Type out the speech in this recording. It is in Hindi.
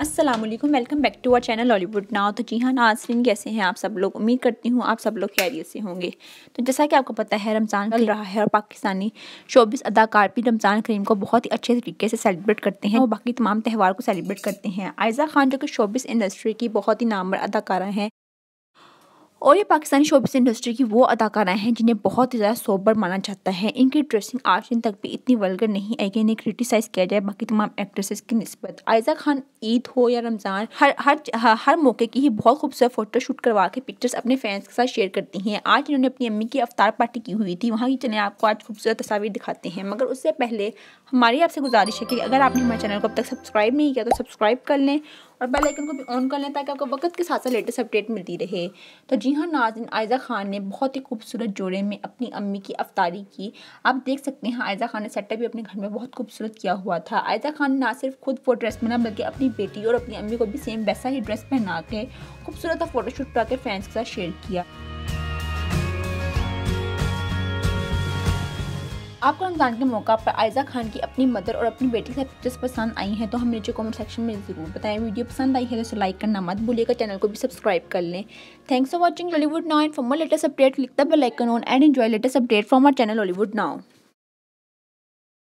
Aslam welcome back to our channel Hollywood now तो जी हाँ नाजरीन कैसे हैं आप सब लोग उम्मीद करती हूँ आप सब लोग खैरियत से होंगे तो जैसा कि आपको पता है रमज़ान चल रहा है और पाकिस्तानी शोबिस अदाकार भी रमज़ान करीम को बहुत ही अच्छे तरीके से सेलिब्रेट करते हैं और बाकी तमाम त्यौहार को सेलिब्रेट करते हैं आयज़ा खान जो कि शोबिस इंडस्ट्री की बहुत ही नामवर अदाकारा हैं और ये पाकिस्तानी शोबिस इंडस्ट्री की वो अदाकारा हैं जिन्हें बहुत ही ज़्यादा सोबर माना जाता है इनकी ड्रेसिंग आज दिन तक भी इतनी वलगर नहीं है कि इन्हें क्रिटिसाइज़ किया जाए बाकी तमाम एक्ट्रेसेस की नस्बत आयजा खान ईद हो या रमज़ान हर हर हर मौके की ही बहुत खूबसूरत फोटो शूट करवा के पिक्चर्स अपने फैंस के साथ शेयर करती हैं आज इन्होंने अपनी अम्मी की अवतार पार्टी की हुई थी वहाँ की चलें आपको आज खूबसूरत तस्वीर दिखाते हैं मगर उससे पहले हमारी आपसे गुजारिश है कि अगर आपने हमारे चैनल को अब तक सब्सक्राइब नहीं किया तो सब्सक्राइब कर लें और बेल आइकन को भी ऑन कर लें ताकि आपको वक्त के साथ साथ लेटेस्ट अपडेट मिलती रहे तो जी हाँ नाजिन आयजा खान ने बहुत ही खूबसूरत जोड़े में अपनी अम्मी की अफतारी की आप देख सकते हैं आयजा खान ने सेटअप भी अपने घर में बहुत खूबसूरत किया हुआ था आयजा खान ना सिर्फ खुद वो ड्रेस पहना बल्कि अपनी बेटी और अपनी अम्मी को भी सेम वैसा ही ड्रेस पहना के खूबसूरत फोटोशूट करके फैंस के साथ शेयर किया आपको रमज़ान के मौका पर आयजा खान की अपनी मदर और अपनी बेटी से पिक्चर्स पसंद आई हैं तो हम नीचे कमेंट सेक्शन में ज़रूर बताएं वीडियो पसंद आई है तो लाइक करना मत भूलिएगा चैनल को भी सब्सक्राइब कर लें thanks for watching Bollywood now and for more latest update लिखता bell icon on and enjoy latest update for our channel Bollywood now